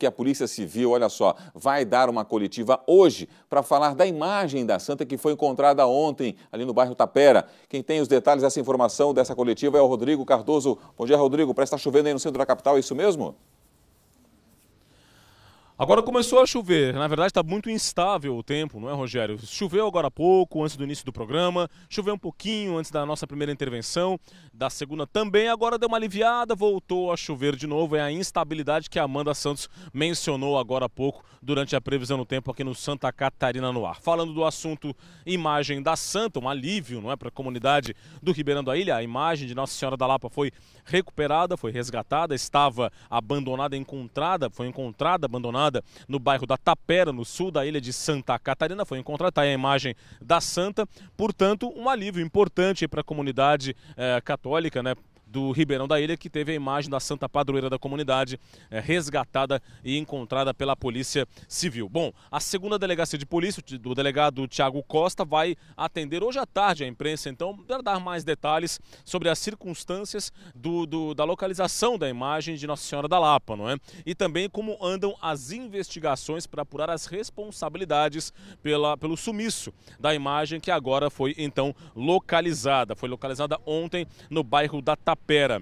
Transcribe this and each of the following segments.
que a Polícia Civil, olha só, vai dar uma coletiva hoje para falar da imagem da santa que foi encontrada ontem ali no bairro Tapera. Quem tem os detalhes dessa informação, dessa coletiva, é o Rodrigo Cardoso. Bom dia, Rodrigo. Parece estar tá chovendo aí no centro da capital, é isso mesmo? Agora começou a chover, na verdade está muito instável o tempo, não é, Rogério? Choveu agora há pouco, antes do início do programa, choveu um pouquinho antes da nossa primeira intervenção, da segunda também, agora deu uma aliviada, voltou a chover de novo. É a instabilidade que a Amanda Santos mencionou agora há pouco durante a previsão do tempo aqui no Santa Catarina no ar. Falando do assunto imagem da Santa, um alívio, não é, para a comunidade do Ribeirão da Ilha, a imagem de Nossa Senhora da Lapa foi recuperada, foi resgatada, estava abandonada, encontrada, foi encontrada, abandonada no bairro da Tapera, no sul da ilha de Santa Catarina. Foi encontrada tá a imagem da Santa, portanto, um alívio importante para a comunidade eh, católica, né? do Ribeirão da Ilha, que teve a imagem da santa padroeira da comunidade é, resgatada e encontrada pela Polícia Civil. Bom, a segunda delegacia de polícia, do delegado Tiago Costa, vai atender hoje à tarde a imprensa, então, para dar mais detalhes sobre as circunstâncias do, do, da localização da imagem de Nossa Senhora da Lapa, não é? E também como andam as investigações para apurar as responsabilidades pela, pelo sumiço da imagem que agora foi, então, localizada. Foi localizada ontem no bairro da Tapa pera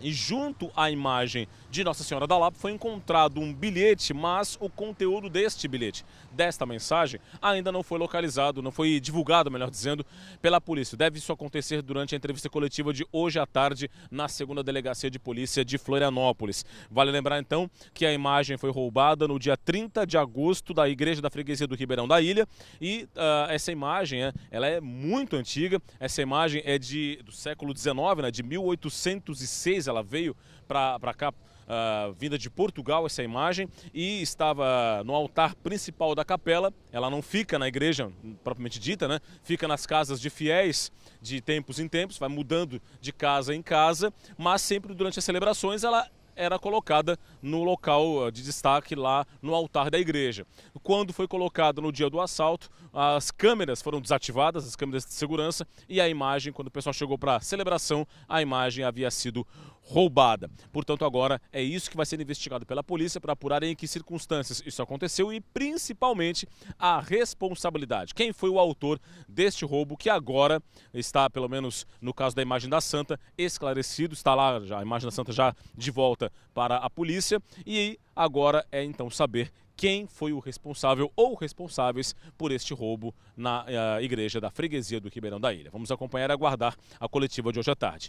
e junto à imagem de Nossa Senhora da Lapa foi encontrado um bilhete, mas o conteúdo deste bilhete, desta mensagem, ainda não foi localizado, não foi divulgado, melhor dizendo, pela polícia. Deve isso acontecer durante a entrevista coletiva de hoje à tarde na segunda delegacia de polícia de Florianópolis. Vale lembrar então que a imagem foi roubada no dia 30 de agosto da igreja da freguesia do Ribeirão da Ilha e uh, essa imagem, é, ela é muito antiga. Essa imagem é de do século XIX, né, de 1806 ela veio para cá, uh, vinda de Portugal, essa imagem, e estava no altar principal da capela. Ela não fica na igreja propriamente dita, né? Fica nas casas de fiéis de tempos em tempos, vai mudando de casa em casa, mas sempre durante as celebrações ela era colocada no local eh, de destaque lá no altar da igreja. Quando foi colocado no dia do assalto, as câmeras foram desativadas, as câmeras de segurança, e a imagem, quando o pessoal chegou para a celebração, a imagem havia sido roubada. Portanto, agora é isso que vai ser investigado pela polícia para apurar em que circunstâncias isso aconteceu e principalmente a responsabilidade. Quem foi o autor deste roubo que agora está, pelo menos no caso da imagem da Santa, esclarecido, está lá já, a imagem da Santa já de volta para a polícia e agora é então saber quem foi o responsável ou responsáveis por este roubo na uh, igreja da freguesia do Ribeirão da Ilha. Vamos acompanhar e aguardar a coletiva de hoje à tarde.